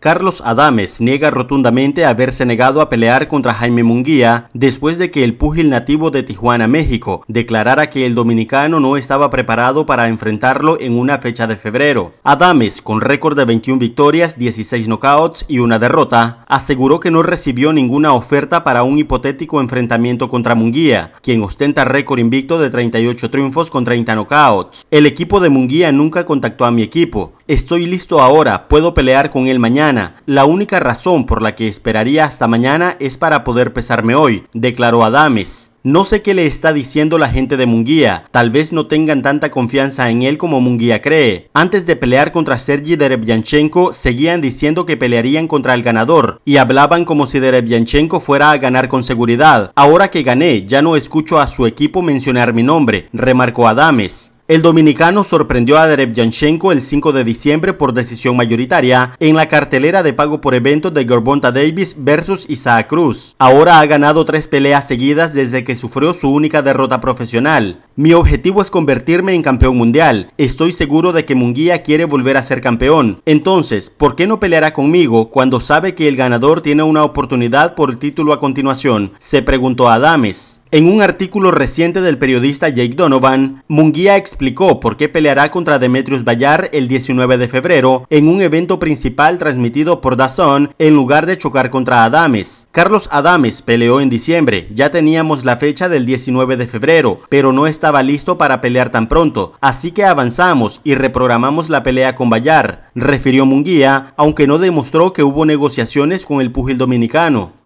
Carlos Adames niega rotundamente haberse negado a pelear contra Jaime Munguía después de que el púgil nativo de Tijuana, México, declarara que el dominicano no estaba preparado para enfrentarlo en una fecha de febrero. Adames, con récord de 21 victorias, 16 knockouts y una derrota, aseguró que no recibió ninguna oferta para un hipotético enfrentamiento contra Munguía, quien ostenta récord invicto de 38 triunfos con 30 knockouts. El equipo de Munguía nunca contactó a mi equipo, Estoy listo ahora, puedo pelear con él mañana. La única razón por la que esperaría hasta mañana es para poder pesarme hoy, declaró Adames. No sé qué le está diciendo la gente de Munguía, tal vez no tengan tanta confianza en él como Munguía cree. Antes de pelear contra Sergi Derevyanchenko, seguían diciendo que pelearían contra el ganador, y hablaban como si Derevyanchenko fuera a ganar con seguridad. Ahora que gané, ya no escucho a su equipo mencionar mi nombre, remarcó Adames. El dominicano sorprendió a Yanshenko el 5 de diciembre por decisión mayoritaria en la cartelera de pago por evento de Gorbonta Davis versus Isaac Cruz. Ahora ha ganado tres peleas seguidas desde que sufrió su única derrota profesional. Mi objetivo es convertirme en campeón mundial. Estoy seguro de que Munguía quiere volver a ser campeón. Entonces, ¿por qué no peleará conmigo cuando sabe que el ganador tiene una oportunidad por el título a continuación? Se preguntó Adames. En un artículo reciente del periodista Jake Donovan, Munguía explicó por qué peleará contra Demetrius Bayar el 19 de febrero en un evento principal transmitido por DAZN en lugar de chocar contra Adames. Carlos Adames peleó en diciembre, ya teníamos la fecha del 19 de febrero, pero no está estaba listo para pelear tan pronto, así que avanzamos y reprogramamos la pelea con Bayar, refirió Munguía, aunque no demostró que hubo negociaciones con el pugil dominicano.